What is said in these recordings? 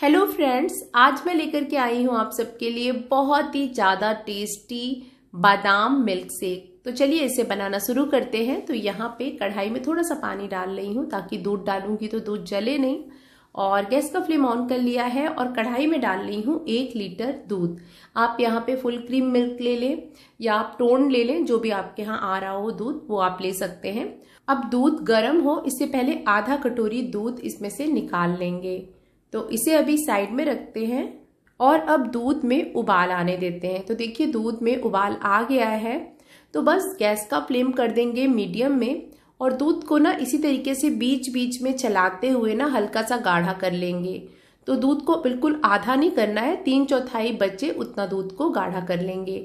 hello friends आज मैं लेकर के आई हूँ आप सबके लिए बहुत ही ज़्यादा टेस्टी बादाम मिल्क शेक तो चलिए इसे बनाना शुरू करते हैं तो यहाँ पे कढ़ाई में थोड़ा सा पानी डाल रही हूँ ताकि दूध डालूंगी तो दूध जले नहीं और गैस का फ्लेम ऑन कर लिया है और कढ़ाई में डाल रही हूँ एक लीटर दूध आप यहाँ पे फुल क्रीम मिल्क ले लें या आप टोन ले लें जो भी आपके यहाँ आ रहा हो दूध वो आप ले सकते हैं अब दूध गर्म हो इससे पहले आधा कटोरी दूध इसमें से निकाल लेंगे तो इसे अभी साइड में रखते हैं और अब दूध में उबाल आने देते हैं तो देखिए दूध में उबाल आ गया है तो बस गैस का फ्लेम कर देंगे मीडियम में और दूध को ना इसी तरीके से बीच बीच में चलाते हुए ना हल्का सा गाढ़ा कर लेंगे तो दूध को बिल्कुल आधा नहीं करना है तीन चौथाई बच्चे उतना दूध को गाढ़ा कर लेंगे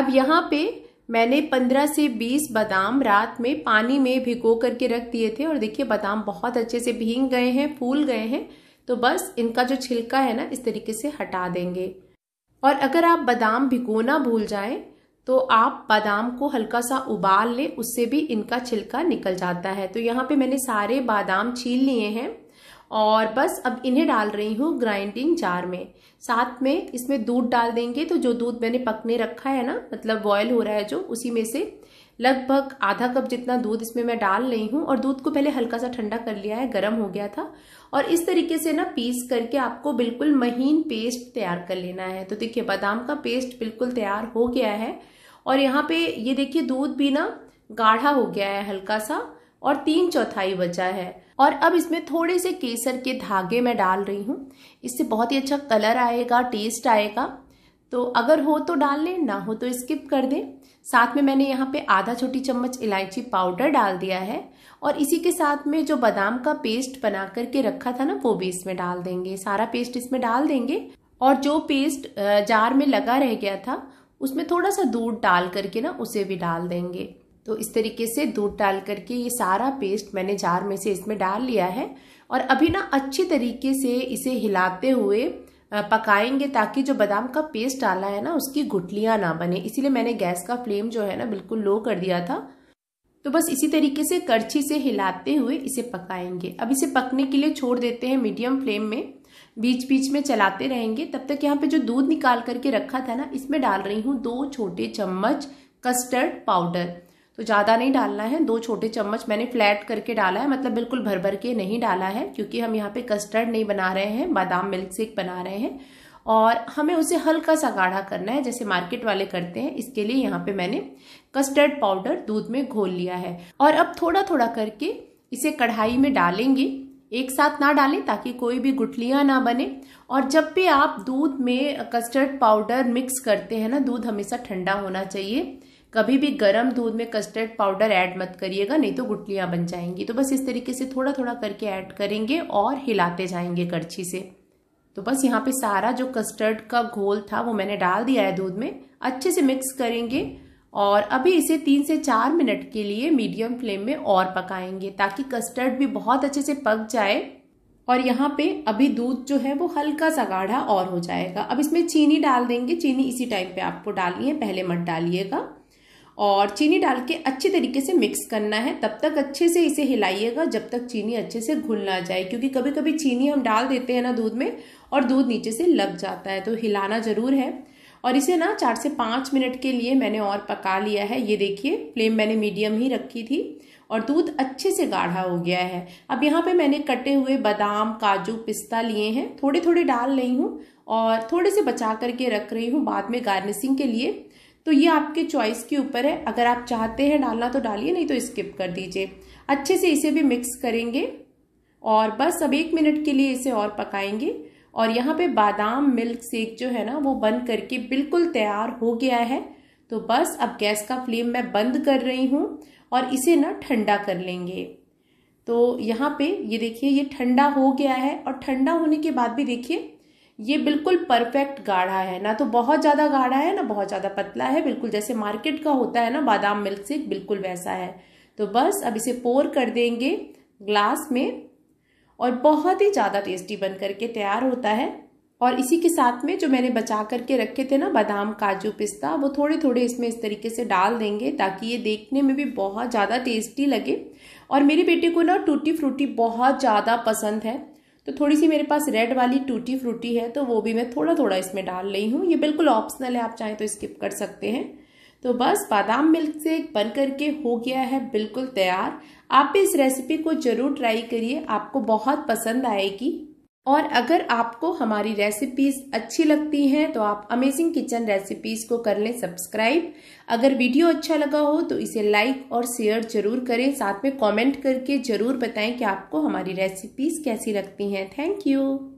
अब यहाँ पे मैंने 15 से 20 बादाम रात में पानी में भिगो करके रख दिए थे और देखिए बादाम बहुत अच्छे से भींग गए हैं फूल गए हैं तो बस इनका जो छिलका है ना इस तरीके से हटा देंगे और अगर आप बादाम भिगोना भूल जाएं तो आप बादाम को हल्का सा उबाल लें उससे भी इनका छिलका निकल जाता है तो यहाँ पे मैंने सारे बादाम छील लिए हैं और बस अब इन्हें डाल रही हूँ ग्राइंडिंग जार में साथ में इसमें दूध डाल देंगे तो जो दूध मैंने पकने रखा है ना मतलब बॉयल हो रहा है जो उसी में से लगभग आधा कप जितना दूध इसमें मैं डाल रही हूँ और दूध को पहले हल्का सा ठंडा कर लिया है गर्म हो गया था और इस तरीके से ना पीस करके आपको बिल्कुल महीन पेस्ट तैयार कर लेना है तो देखिए बादाम का पेस्ट बिल्कुल तैयार हो गया है और यहाँ पे ये देखिए दूध भी ना गाढ़ा हो गया है हल्का सा और तीन चौथाई बचा है और अब इसमें थोड़े से केसर के धागे मैं डाल रही हूँ इससे बहुत ही अच्छा कलर आएगा टेस्ट आएगा तो अगर हो तो डाल लें ना हो तो स्किप कर दें साथ में मैंने यहाँ पे आधा छोटी चम्मच इलायची पाउडर डाल दिया है और इसी के साथ में जो बादाम का पेस्ट बना करके रखा था ना वो भी इसमें डाल देंगे सारा पेस्ट इसमें डाल देंगे और जो पेस्ट जार में लगा रह गया था उसमें थोड़ा सा दूध डाल करके ना उसे भी डाल देंगे तो इस तरीके से दूध डाल करके ये सारा पेस्ट मैंने जार में से इसमें डाल लिया है और अभी ना अच्छी तरीके से इसे हिलाते हुए पकाएंगे ताकि जो बादाम का पेस्ट डाला है ना उसकी गुटलियाँ ना बने इसीलिए मैंने गैस का फ्लेम जो है ना बिल्कुल लो कर दिया था तो बस इसी तरीके से करछी से हिलाते हुए इसे पकाएंगे अब इसे पकने के लिए छोड़ देते हैं मीडियम फ्लेम में बीच बीच में चलाते रहेंगे तब तक यहाँ पे जो दूध निकाल करके रखा था ना इसमें डाल रही हूँ दो छोटे चम्मच कस्टर्ड पाउडर तो ज़्यादा नहीं डालना है दो छोटे चम्मच मैंने फ्लैट करके डाला है मतलब बिल्कुल भर भर के नहीं डाला है क्योंकि हम यहाँ पे कस्टर्ड नहीं बना रहे हैं बादाम मिल्क शेक बना रहे हैं और हमें उसे हल्का सा गाढ़ा करना है जैसे मार्केट वाले करते हैं इसके लिए यहाँ पे मैंने कस्टर्ड पाउडर दूध में घोल लिया है और अब थोड़ा थोड़ा करके इसे कढ़ाई में डालेंगे एक साथ ना डालें ताकि कोई भी गुठलियाँ ना बने और जब भी आप दूध में कस्टर्ड पाउडर मिक्स करते हैं ना दूध हमेशा ठंडा होना चाहिए कभी भी गर्म दूध में कस्टर्ड पाउडर ऐड मत करिएगा नहीं तो गुटलियाँ बन जाएंगी तो बस इस तरीके से थोड़ा थोड़ा करके ऐड करेंगे और हिलाते जाएंगे करछी से तो बस यहाँ पे सारा जो कस्टर्ड का घोल था वो मैंने डाल दिया है दूध में अच्छे से मिक्स करेंगे और अभी इसे तीन से चार मिनट के लिए मीडियम फ्लेम में और पकाएंगे ताकि कस्टर्ड भी बहुत अच्छे से पक जाए और यहाँ पे अभी दूध जो है वो हल्का सा गाढ़ा और हो जाएगा अब इसमें चीनी डाल देंगे चीनी इसी टाइम पे आपको डालनी है पहले मत डालिएगा और चीनी डाल के अच्छे तरीके से मिक्स करना है तब तक अच्छे से इसे हिलाइएगा जब तक चीनी अच्छे से घुल ना जाए क्योंकि कभी कभी चीनी हम डाल देते हैं ना दूध में और दूध नीचे से लग जाता है तो हिलाना ज़रूर है और इसे ना चार से पाँच मिनट के लिए मैंने और पका लिया है ये देखिए फ्लेम मैंने मीडियम ही रखी थी और दूध अच्छे से गाढ़ा हो गया है अब यहाँ पे मैंने कटे हुए बादाम काजू पिस्ता लिए हैं थोड़े थोड़े डाल रही हूँ और थोड़े से बचा करके रख रही हूँ बाद में गार्निशिंग के लिए तो ये आपके चॉइस के ऊपर है अगर आप चाहते हैं डालना तो डालिए नहीं तो स्किप कर दीजिए अच्छे से इसे भी मिक्स करेंगे और बस अब एक मिनट के लिए इसे और पकाएंगे और यहाँ पे बादाम मिल्क शेक जो है ना वो बंद करके बिल्कुल तैयार हो गया है तो बस अब गैस का फ्लेम मैं बंद कर रही हूँ और इसे ना ठंडा कर लेंगे तो यहाँ पे ये देखिए ये ठंडा हो गया है और ठंडा होने के बाद भी देखिए ये बिल्कुल परफेक्ट गाढ़ा है ना तो बहुत ज़्यादा गाढ़ा है ना बहुत ज़्यादा पतला है बिल्कुल जैसे मार्केट का होता है ना बादाम मिल्क से बिल्कुल वैसा है तो बस अब इसे पोर कर देंगे ग्लास में और बहुत ही ज़्यादा टेस्टी बन करके तैयार होता है और इसी के साथ में जो मैंने बचा करके रखे थे ना बादाम काजू पिस्ता वो थोड़े थोड़े इसमें इस तरीके से डाल देंगे ताकि ये देखने में भी बहुत ज़्यादा टेस्टी लगे और मेरे बेटे को ना टूटी फ्रूटी बहुत ज़्यादा पसंद है तो थोड़ी सी मेरे पास रेड वाली टूटी फ्रूटी है तो वो भी मैं थोड़ा थोड़ा इसमें डाल रही हूँ ये बिल्कुल ऑप्शनल है आप चाहें तो स्किप कर सकते हैं तो बस बादाम मिल्क एक बन करके हो गया है बिल्कुल तैयार आप इस रेसिपी को ज़रूर ट्राई करिए आपको बहुत पसंद आएगी और अगर आपको हमारी रेसिपीज अच्छी लगती हैं तो आप अमेजिंग किचन रेसिपीज को कर लें सब्सक्राइब अगर वीडियो अच्छा लगा हो तो इसे लाइक और शेयर जरूर करें साथ में कमेंट करके जरूर बताएं कि आपको हमारी रेसिपीज कैसी लगती हैं थैंक यू